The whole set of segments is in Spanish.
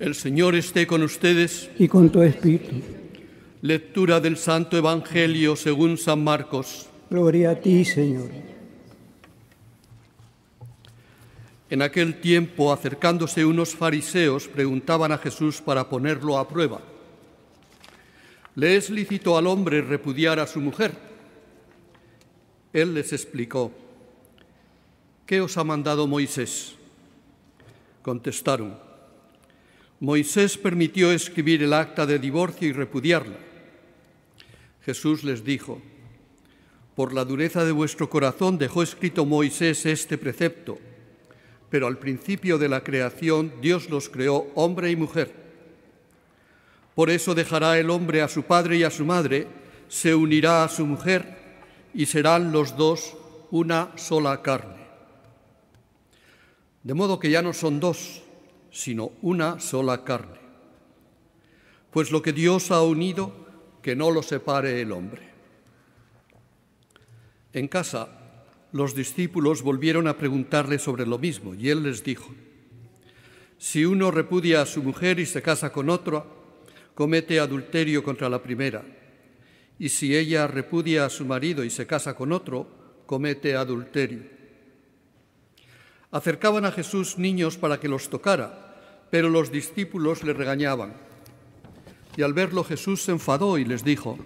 El Señor esté con ustedes. Y con tu espíritu. Lectura del Santo Evangelio según San Marcos. Gloria a ti, Señor. En aquel tiempo, acercándose unos fariseos, preguntaban a Jesús para ponerlo a prueba. ¿Le es lícito al hombre repudiar a su mujer? Él les explicó, ¿qué os ha mandado Moisés? Contestaron, Moisés permitió escribir el acta de divorcio y repudiarla. Jesús les dijo, por la dureza de vuestro corazón dejó escrito Moisés este precepto, pero al principio de la creación Dios los creó hombre y mujer. Por eso dejará el hombre a su padre y a su madre, se unirá a su mujer y serán los dos una sola carne. De modo que ya no son dos, sino una sola carne. Pues lo que Dios ha unido, que no lo separe el hombre. En casa, los discípulos volvieron a preguntarle sobre lo mismo y él les dijo, si uno repudia a su mujer y se casa con otra, comete adulterio contra la primera. Y si ella repudia a su marido y se casa con otro, comete adulterio. Acercaban a Jesús niños para que los tocara pero los discípulos le regañaban. Y al verlo Jesús se enfadó y les dijo,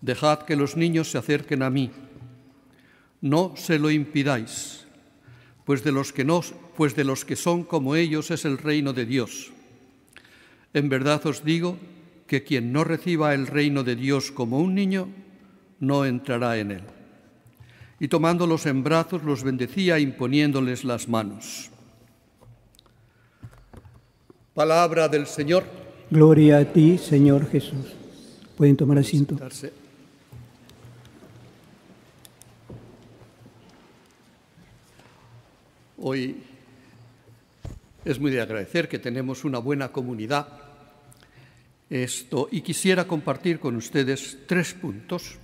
Dejad que los niños se acerquen a mí, no se lo impidáis, pues de los que, no, pues de los que son como ellos es el reino de Dios. En verdad os digo que quien no reciba el reino de Dios como un niño, no entrará en él. Y tomándolos en brazos, los bendecía imponiéndoles las manos. Palabra del Señor. Gloria a ti, Señor Jesús. Pueden tomar asiento. Hoy es muy de agradecer que tenemos una buena comunidad. Esto, y quisiera compartir con ustedes tres puntos.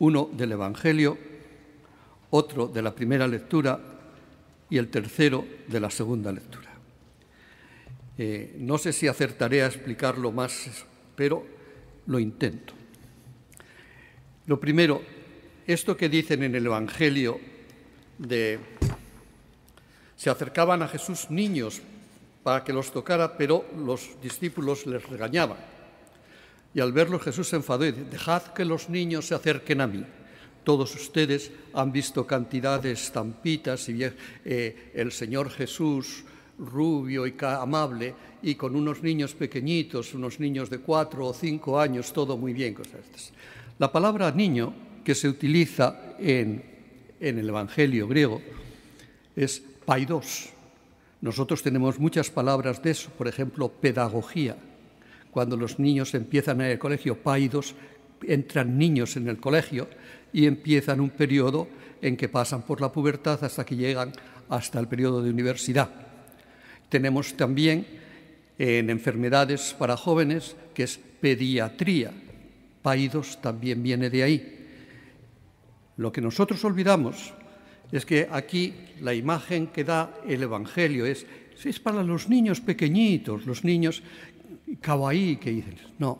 Uno del Evangelio, otro de la primera lectura y el tercero de la segunda lectura. Eh, no sé si acertaré a explicarlo más, pero lo intento. Lo primero, esto que dicen en el Evangelio de se acercaban a Jesús niños para que los tocara, pero los discípulos les regañaban. Y al verlo Jesús se enfadó y dice, dejad que los niños se acerquen a mí. Todos ustedes han visto cantidades, de estampitas y eh, el Señor Jesús rubio y amable, y con unos niños pequeñitos, unos niños de cuatro o cinco años, todo muy bien. Cosas La palabra niño que se utiliza en, en el Evangelio griego es paidos. Nosotros tenemos muchas palabras de eso, por ejemplo, pedagogía. Cuando los niños empiezan en el colegio, paidos, entran niños en el colegio y empiezan un periodo en que pasan por la pubertad hasta que llegan hasta el periodo de universidad. Tenemos también en enfermedades para jóvenes, que es pediatría. Paidos también viene de ahí. Lo que nosotros olvidamos es que aquí la imagen que da el Evangelio es, si es para los niños pequeñitos, los niños kawaii que dicen. No,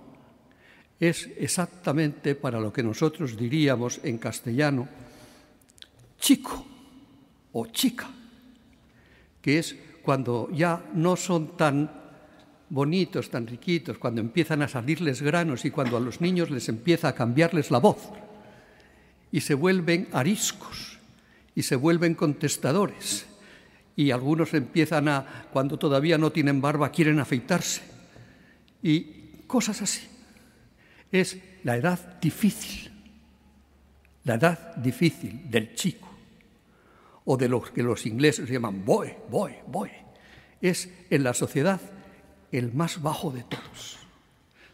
es exactamente para lo que nosotros diríamos en castellano chico o chica, que es cuando ya no son tan bonitos, tan riquitos, cuando empiezan a salirles granos y cuando a los niños les empieza a cambiarles la voz y se vuelven ariscos y se vuelven contestadores y algunos empiezan a, cuando todavía no tienen barba, quieren afeitarse y cosas así. Es la edad difícil, la edad difícil del chico o de lo que los ingleses llaman boy, boy, boy, es en la sociedad el más bajo de todos.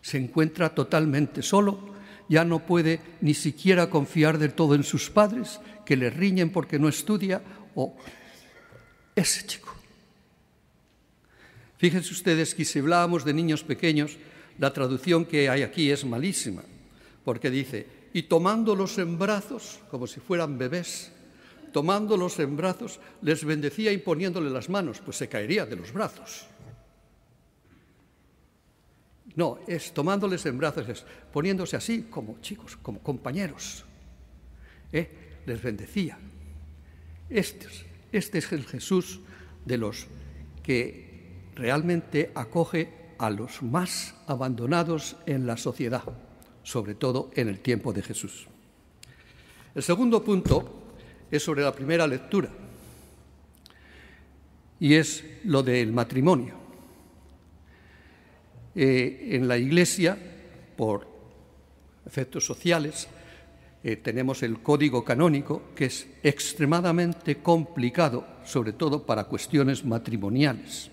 Se encuentra totalmente solo, ya no puede ni siquiera confiar del todo en sus padres, que le riñen porque no estudia, o ese chico. Fíjense ustedes que si hablábamos de niños pequeños, la traducción que hay aquí es malísima, porque dice, y tomándolos en brazos, como si fueran bebés, tomándolos en brazos, les bendecía y poniéndole las manos, pues se caería de los brazos. No, es tomándoles en brazos, es poniéndose así como chicos, como compañeros. ¿Eh? Les bendecía. Este, este es el Jesús de los que realmente acoge a los más abandonados en la sociedad, sobre todo en el tiempo de Jesús. El segundo punto es sobre la primera lectura y es lo del matrimonio. Eh, en la Iglesia, por efectos sociales, eh, tenemos el código canónico, que es extremadamente complicado, sobre todo para cuestiones matrimoniales.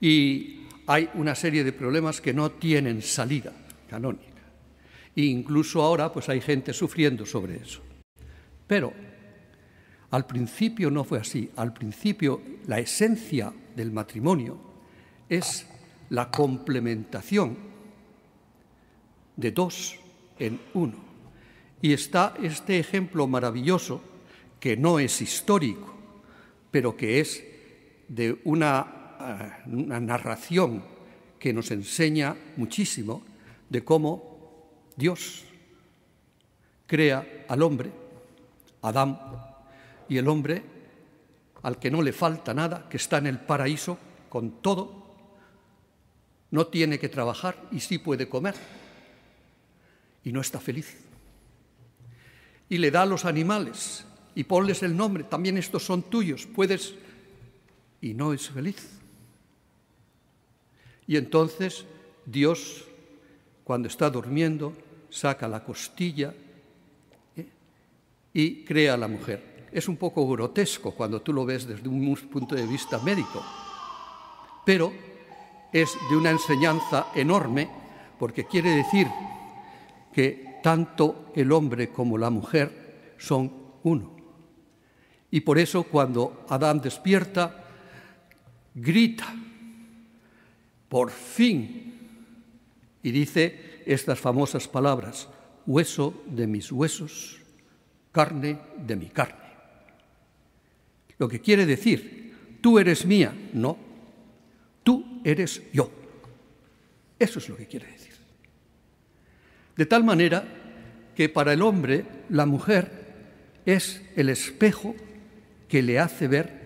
Y hay una serie de problemas que no tienen salida canónica. E incluso ahora pues, hay gente sufriendo sobre eso. Pero al principio no fue así. Al principio la esencia del matrimonio es la complementación de dos en uno. Y está este ejemplo maravilloso que no es histórico, pero que es de una, eh, narración que nos enseña muchísimo de cómo Dios crea al hombre Adán y el hombre al que no le falta nada, que está en el paraíso con todo, no tiene que trabajar y sí puede comer y no está feliz. Y le da a los animales y ponles el nombre, también estos son tuyos, puedes y no es feliz. Y entonces Dios, cuando está durmiendo, saca la costilla y crea a la mujer. Es un poco grotesco cuando tú lo ves desde un punto de vista médico, pero es de una enseñanza enorme porque quiere decir que tanto el hombre como la mujer son uno. Y por eso cuando Adán despierta, grita, por fin, y dice estas famosas palabras, hueso de mis huesos carne de mi carne. Lo que quiere decir, tú eres mía, no, tú eres yo. Eso es lo que quiere decir. De tal manera que para el hombre la mujer es el espejo que le hace ver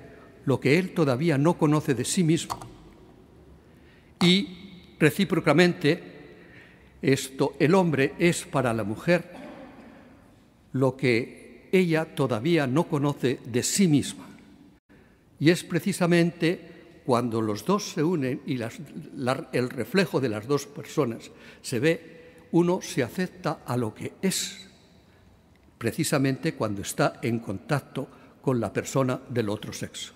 lo que él todavía no conoce de sí mismo. Y recíprocamente, esto el hombre es para la mujer lo que ella todavía no conoce de sí misma. Y es precisamente cuando los dos se unen y el reflejo de las dos personas se ve, uno se acepta a lo que es, precisamente cuando está en contacto con la persona del otro sexo.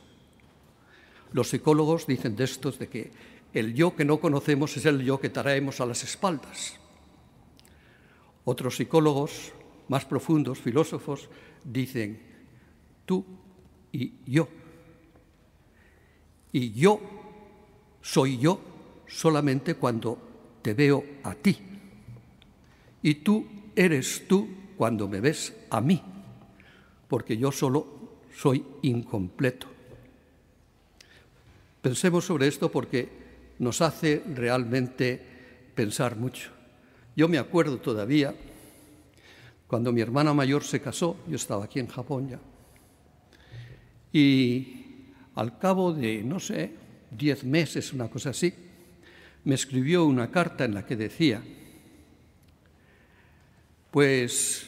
Los psicólogos dicen de estos de que el yo que no conocemos es el yo que traemos a las espaldas. Otros psicólogos más profundos filósofos dicen tú y yo. Y yo soy yo solamente cuando te veo a ti. Y tú eres tú cuando me ves a mí, porque yo solo soy incompleto. Pensemos sobre esto porque nos hace realmente pensar mucho. Yo me acuerdo todavía cuando mi hermana mayor se casó, yo estaba aquí en Japón ya. Y al cabo de, no sé, diez meses, una cosa así, me escribió una carta en la que decía, pues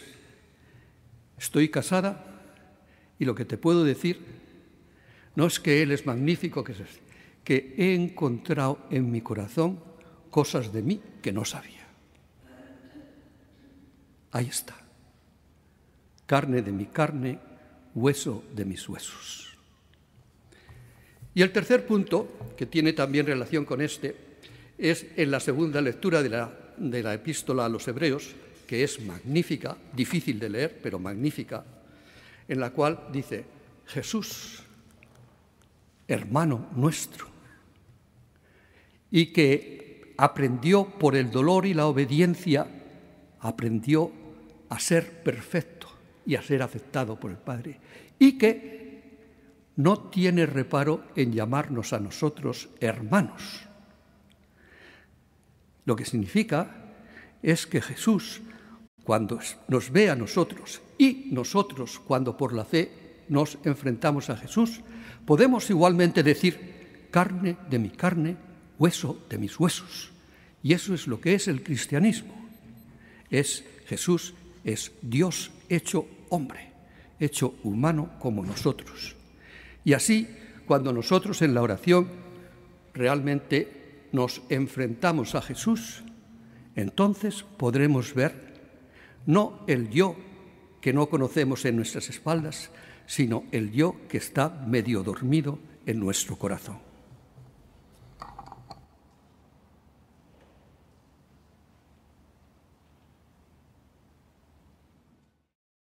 estoy casada y lo que te puedo decir no es que él es magnífico, que, es, que he encontrado en mi corazón cosas de mí que no sabía. Ahí está carne de mi carne, hueso de mis huesos. Y el tercer punto, que tiene también relación con este, es en la segunda lectura de la, de la epístola a los hebreos, que es magnífica, difícil de leer, pero magnífica, en la cual dice, Jesús, hermano nuestro, y que aprendió por el dolor y la obediencia, aprendió a ser perfecto y a ser aceptado por el Padre, y que no tiene reparo en llamarnos a nosotros hermanos. Lo que significa es que Jesús, cuando nos ve a nosotros y nosotros, cuando por la fe nos enfrentamos a Jesús, podemos igualmente decir, carne de mi carne, hueso de mis huesos. Y eso es lo que es el cristianismo. Es Jesús, es Dios hecho hombre, hecho humano como nosotros. Y así, cuando nosotros en la oración realmente nos enfrentamos a Jesús, entonces podremos ver no el yo que no conocemos en nuestras espaldas, sino el yo que está medio dormido en nuestro corazón.